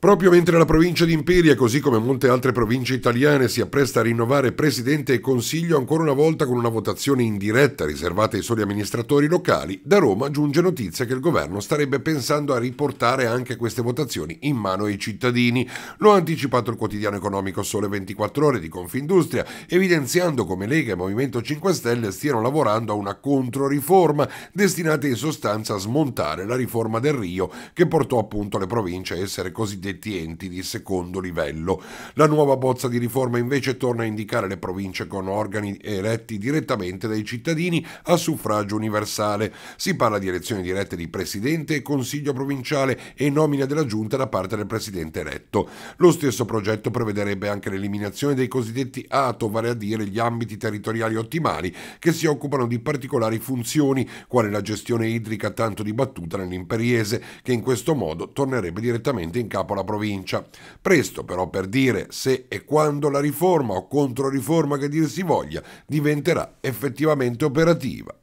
Proprio mentre la provincia di Imperia, così come molte altre province italiane, si appresta a rinnovare Presidente e Consiglio ancora una volta con una votazione in diretta riservata ai soli amministratori locali, da Roma giunge notizia che il governo starebbe pensando a riportare anche queste votazioni in mano ai cittadini. Lo ha anticipato il quotidiano economico Sole 24 Ore di Confindustria, evidenziando come Lega e Movimento 5 Stelle stiano lavorando a una controriforma destinata in sostanza a smontare la riforma del Rio che portò appunto le province a essere cosiddette cosiddetti enti di secondo livello. La nuova bozza di riforma invece torna a indicare le province con organi eletti direttamente dai cittadini a suffragio universale. Si parla di elezioni dirette di presidente e consiglio provinciale e nomina della giunta da parte del presidente eletto. Lo stesso progetto prevederebbe anche l'eliminazione dei cosiddetti ATO, vale a dire gli ambiti territoriali ottimali che si occupano di particolari funzioni, quale la gestione idrica tanto dibattuta nell'imperiese, che in questo modo tornerebbe direttamente in capo alla la provincia. Presto però per dire se e quando la riforma o controriforma che dir si voglia diventerà effettivamente operativa.